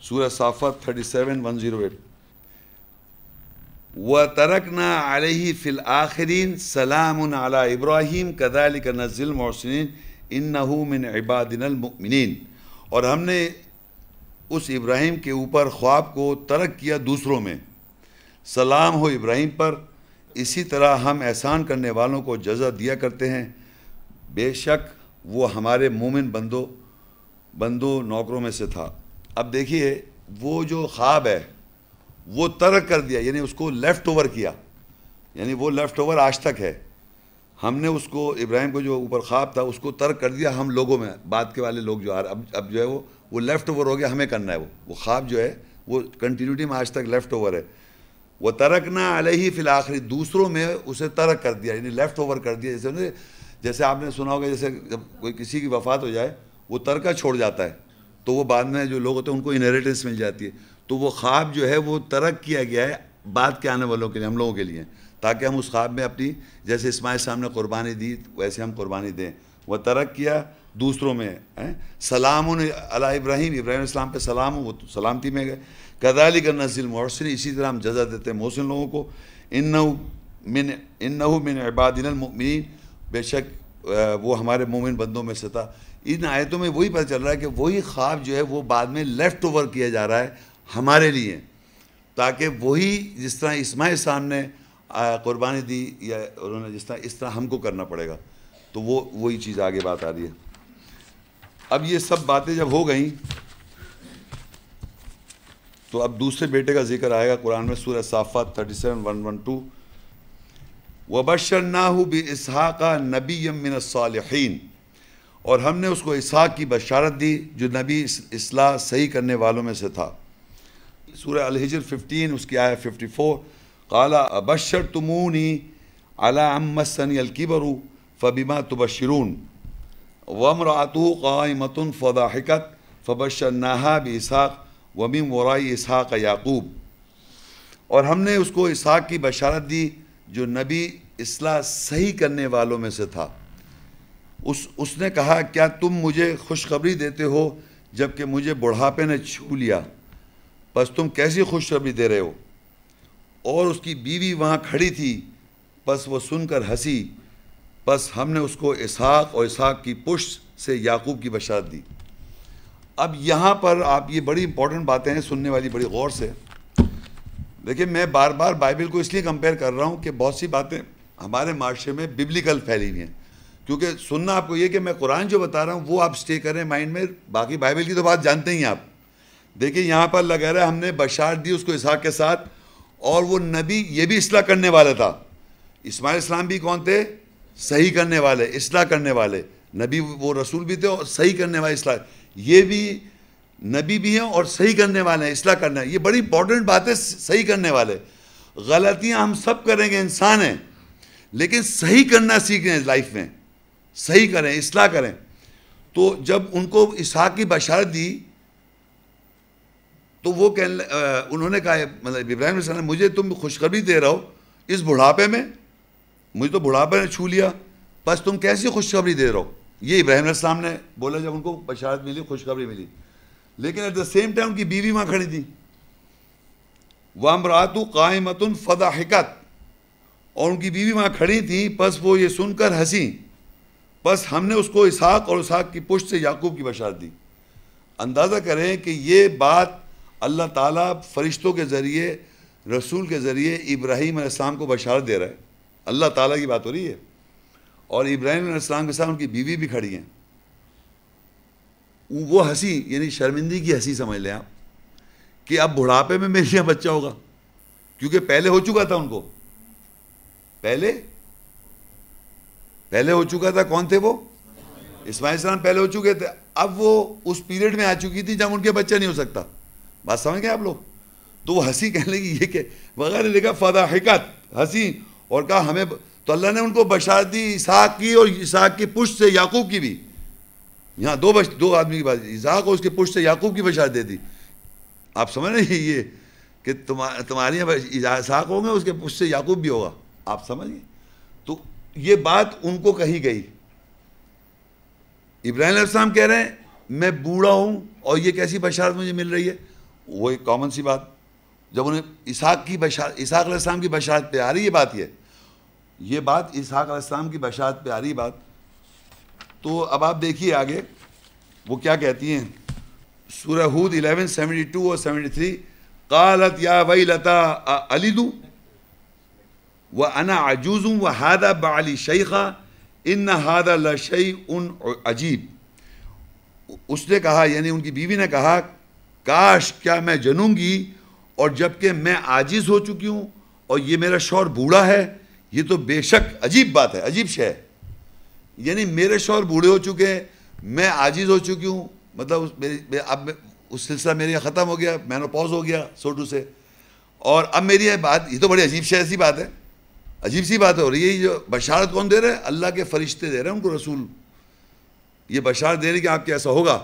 सूर thirty seven Surah Safat 37 108 वतरकना अलही फ़िल आखरीन सलाम अला इब्राहिम कदालिक नज़िल मोहसिन इन इबादिनमिन और हमने उस इब्राहिम के ऊपर ख्वाब को तरक किया दूसरों में सलाम हो इब्राहिम पर इसी तरह हम एहसान करने वालों को जजा दिया करते हैं बेशक वो हमारे मोमिन बंदो बंदो नौकरों में से था अब देखिए वो जो ख्वाब है वो तर्क कर दिया यानी उसको लेफ़्ट ओवर किया यानी वो लेफ़्ट ओवर आज तक है हमने उसको इब्राहिम को जो ऊपर ख्वाब था उसको तर्क कर दिया हम लोगों में बाद के वाले लोग जो आ रहे अब अब जो है वो वो लेफ़्ट ओवर हो गया हमें करना है वो वो ख्वाब जो है वो कंटिन्यूटी में आज तक लेफ़्ट ओवर है वह अले ही फिल आखिरी दूसरों में उसे तर्क कर दिया यानी लेफ़्ट ओवर कर दिया जैसे जैसे आपने सुना होगा जैसे जब कोई किसी की वफात हो जाए वो तरका छोड़ जाता है तो वो बाद में जो लोग होते हैं उनको इनहेरिटेंस मिल जाती है तो वो ख्वाब जो है वो तरक किया गया है बाद के आने वालों के लिए हम लोगों के लिए ताकि हम उस ख्वाब में अपनी जैसे इसमाइल साहब ने कुर्बानी दी वैसे हम कुर्बानी दें वह तरक किया दूसरों में हैं सलाम अला इब्राहिम इब्राहिम इस्लाम पे सलाम वो तो सलामती में गए कदाली का नजील मोहसिन इसी तरह हम जजा देते हैं मोहसिन लोगों को इन मिन इन मिन इबादिन बेशक वो हमारे मोमिन बंदों में से था इन आयतों में वही पता चल रहा है कि वही ख्वाब जो है वो बाद में लेफ़्ट ओवर किया जा रहा है हमारे लिए ताकि वही जिस तरह इसमाइल साहब ने कुर्बानी दी या उन्होंने जिस तरह इस तरह हमको करना पड़ेगा तो वो वही चीज़ आगे बात आ रही है अब ये सब बातें जब हो गई तो अब दूसरे बेटे का जिक्र आएगा कुरान में सूर साफ़ा thirty seven one one two वबशर नाहू बी इसहाक़ा नबी यमिन और हमने उसको इसहाक की बशारत दी जो नबी इसलाह सही करने वालों में से था सूर्य अलहिजर 15 उसकी आया 54 काला अबशर तुमूनी अला अमसन अलकीबरू फ़बिमा तबशरून वमरातू कामतन फ़दाहिकत फ़बशर नाहा इसहाक वमी वराई इसहाक याकूब और हमने उसको इसहाक की बशारत दी जो नबी इसलाह सही करने वालों में से था उस उसने कहा क्या तुम मुझे खुशखबरी देते हो जबकि मुझे बुढ़ापे ने छू लिया बस तुम कैसी खुशखबरी दे रहे हो और उसकी बीवी वहाँ खड़ी थी बस वो सुनकर हंसी बस हमने उसको इसहाक और इसहाक की पुष्ट से याकूब की बशात दी अब यहाँ पर आप ये बड़ी इंपॉर्टेंट बातें हैं सुनने वाली बड़ी गौर से देखिए मैं बार बार बाइबल को इसलिए कंपेयर कर रहा हूँ कि बहुत सी बातें हमारे माशरे में बिब्लिकल फैली हुई हैं क्योंकि सुनना आपको ये कि मैं कुरान जो बता रहा हूँ वो आप स्टे करें माइंड में बाकी बाइबल की तो बात जानते ही आप देखिए यहाँ पर लगा रहा है हमने बशार दी उसको इसहाक के साथ और वो नबी ये भी इसलाह करने वाला था इस्माइल इस्लाम भी कौन थे सही करने वाले इसलाह करने वाले नबी वो रसूल भी थे और सही करने वाले इसलाह ये भी नबी भी हैं और सही करने वाले हैं इसलाह करना है ये बड़ी इंपॉर्टेंट बात है सही करने वाले गलतियाँ हम सब करेंगे इंसान हैं लेकिन सही करना सीख रहे हैं लाइफ में सही करें इसलाह करें तो जब उनको इसहाक की बशारत दी तो वो कह उन्होंने कहा मतलब इब्राहिम ने मुझे तुम खुशखबरी दे रहे हो इस बुढ़ापे में मुझे तो बुढ़ापे ने छू लिया बस तुम कैसी खुशखबरी दे रहे हो ये इब्राहिम ने बोला जब उनको बशारत मिली खुशखबरी मिली लेकिन एट द सेम टाइम उनकी बीवी वहाँ खड़ी थी वामरातु कायमतुन फदाहिकत और उनकी बीवी वहाँ खड़ी थी बस वो ये सुनकर हंसी बस हमने उसको इसहाक और इसहाक की पुष्ट से याकूब की बशार दी अंदाज़ा करें कि ये बात अल्लाह ताला फरिश्तों के ज़रिए रसूल के ज़रिए इब्राहिम इस्लाम को बशार दे रहा है अल्लाह ताला की बात हो रही है और इब्राहिम इस्लाम के साथ उनकी बीवी भी खड़ी हैं वो हंसी यानी शर्मिंदगी की हंसी समझ लें आप कि अब बुढ़ापे में मेरे यहाँ बच्चा होगा क्योंकि पहले हो चुका था उनको पहले पहले हो चुका था कौन थे वो इस्माइल सलाम पहले हो चुके थे अब वो उस पीरियड में आ चुकी थी जब उनके बच्चा नहीं हो सकता बात समझ गए आप लोग तो वो हंसी कहने लगी ये क्या वगैरह लिखा फदाहिकत हंसी और कहा हमें तो अल्लाह ने उनको बशा दी इसहाक की और इसहाक की पुष्ट से याकूब की भी यहाँ दो बच दो आदमी की बात इसहाक और उसके पुष्ट से याकूब की बशा दे दी आप समझ रहे हैं ये कि तुम्हारे तुम्हारी यहाँ इसहाक होंगे उसके पुष्ट से याकूब भी होगा आप समझिए ये बात उनको कही गई इब्राहिम इस्लाम कह रहे हैं मैं बूढ़ा हूं और ये कैसी बशारत मुझे मिल रही है वो एक कॉमन सी बात जब उन्हें इसाक की बशार इसहाक की बशारत पे आ रही है बात ये ये बात इसाक इस्लाम की बशारत पे आ रही बात तो अब आप देखिए आगे वो क्या कहती हैं सूरहूद इलेवन सेवेंटी टू और सेवेंटी थ्री कालत या वही लता दू व अना अजूज़ व हाद बाली शेखा इन हादा लशई उन अजीब उसने कहा यानी उनकी बीवी ने कहा काश क्या मैं जनूंगी और जबकि मैं आजिज़ हो चुकी हूँ और ये मेरा शौर बूढ़ा है ये तो बेशक अजीब बात है अजीब शे यानी मेरे शौर बूढ़े हो चुके हैं मैं आजीज हो चुकी हूँ मतलब मेरी अब उस सिलसिला मेरे यहाँ ख़त्म हो गया मैनोपॉज हो गया सोटू से और अब मेरी ये बात ये तो बड़ी अजीब शे ऐसी बात है अजीब सी बात हो रही है जो बशारत कौन दे रहे हैं अल्लाह के फरिश्ते दे रहे हैं उनको रसूल ये बशारत दे रहे कि आपके ऐसा होगा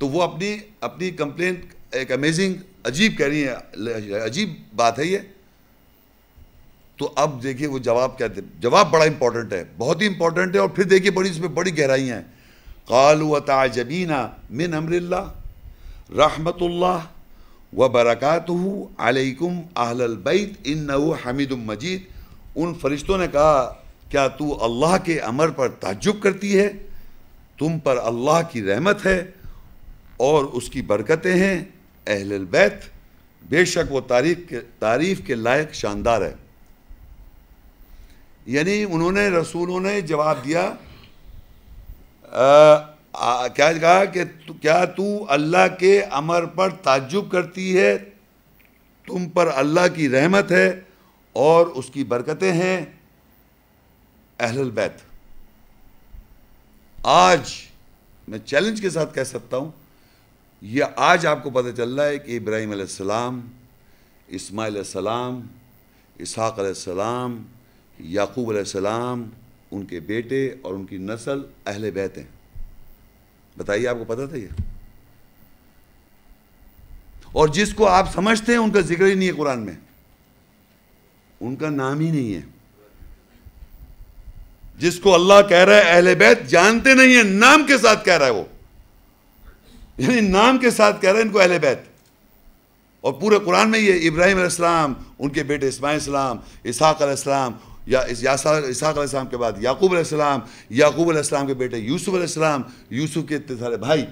तो वो अपनी अपनी कंप्लेन एक अमेजिंग अजीब कह रही है अजीब बात है ये तो अब देखिए वो जवाब क्या दे जवाब बड़ा इंपॉर्टेंट है बहुत ही इंपॉर्टेंट है और फिर देखिए बड़ी इसमें बड़ी गहराई हैं व ताजबीना मिन अमरल्ला रहमतुल्ला व बरक़ात अलैकुम बैत इन हमीद मजीद उन फरिश्तों ने कहा क्या तू अल्लाह के अमर पर ताज्जुब करती है तुम पर अल्लाह की रहमत है और उसकी बरकतें हैं बैत बेशक वो तारीफ के तारीफ के लायक शानदार है यानी उन्होंने रसूलों ने जवाब दिया आ, आ, क्या कहा कि क्या तू अल्लाह के अमर पर ताज्जुब करती है तुम पर अल्लाह की रहमत है और उसकी बरकतें हैं अहल बैत आज मैं चैलेंज के साथ कह सकता हूं यह आज आपको पता चल रहा है कि इब्राहिम सलाम इस्माइल सलाम इसहाक सलाम याकूब सलाम उनके बेटे और उनकी नस्ल अहल बैत हैं बताइए आपको पता था ये और जिसको आप समझते हैं उनका जिक्र ही नहीं है कुरान में उनका नाम ही नहीं है जिसको अल्लाह कह रहा है अहले बैत जानते नहीं है नाम के साथ कह रहा है वो यानी नाम के साथ कह रहा है इनको अहले बैत और पूरे कुरान में ये इब्राहिम अलैहिस्सलाम उनके बेटे इस्माईसलाम इसहाक अलैहिस्सलाम या इस इसहाक अलैहिस्सलाम के बाद याकूब अलैहिस्सलाम याकूब अलैहिस्सलाम के बेटे यूसुफ अलैहिस्सलाम यूसुफ के इतने सारे भाई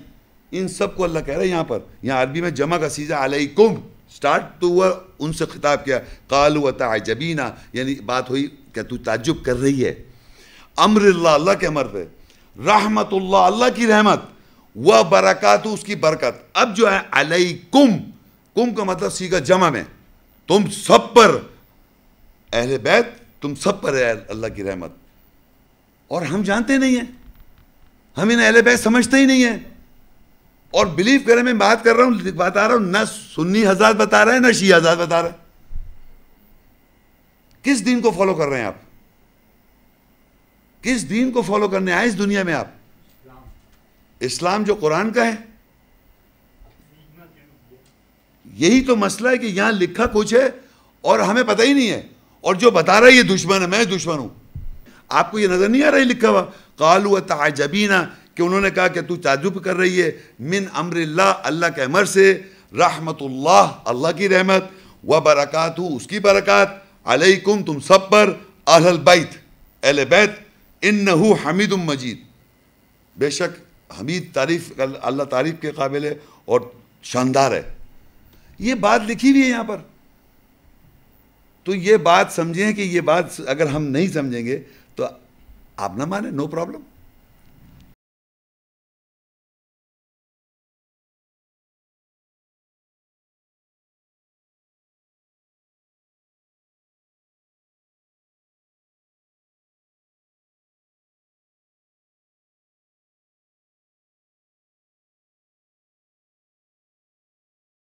इन सबको अल्लाह कह रहा है यहाँ पर यहाँ अरबी में जमा का सीजा अलैकुम स्टार्ट तो हुआ उनसे खिताब किया काल व तजबीना यानी बात हुई क्या तू ताजुब कर रही है अमर अल्लाह के अमर पे रहमत अल्लाह की रहमत व बरकत उसकी बरकत अब जो है अलई कुम कुम का मतलब सीखा जमा में तुम सब पर अहले बैत तुम सब पर है अल्लाह की रहमत और हम जानते नहीं हैं हम इन अहले बैत समझते ही नहीं हैं और बिलीव करें मैं बात कर रहा हूं बता रहा हूं ना सुन्नी हजार बता रहे हैं ना शी हजार बता रहे हैं किस दिन को फॉलो कर रहे हैं आप किस दिन को फॉलो करने आए इस दुनिया में आप इस्लाम जो कुरान का है यही तो मसला है कि यहां लिखा कुछ है और हमें पता ही नहीं है और जो बता रहा है ये दुश्मन है मैं दुश्मन हूं आपको ये नजर नहीं आ रहा है लिखा हुआ कालू तजबीना कि उन्होंने कहा कि तू ताजुब कर रही है मिन अमर अल्लाह के अमर से रहमतुल्लाह अल्लाह की रहमत व बरक़ात उसकी बरक़ात अलैकुम तुम सब पर अहल बैत अहल बैत इन हमीद हमीद मजीद बेशक हमीद तारीफ अल्लाह तारीफ के काबिल है और शानदार है ये बात लिखी हुई है यहाँ पर तो ये बात समझें कि ये बात अगर हम नहीं समझेंगे तो आप ना माने नो प्रॉब्लम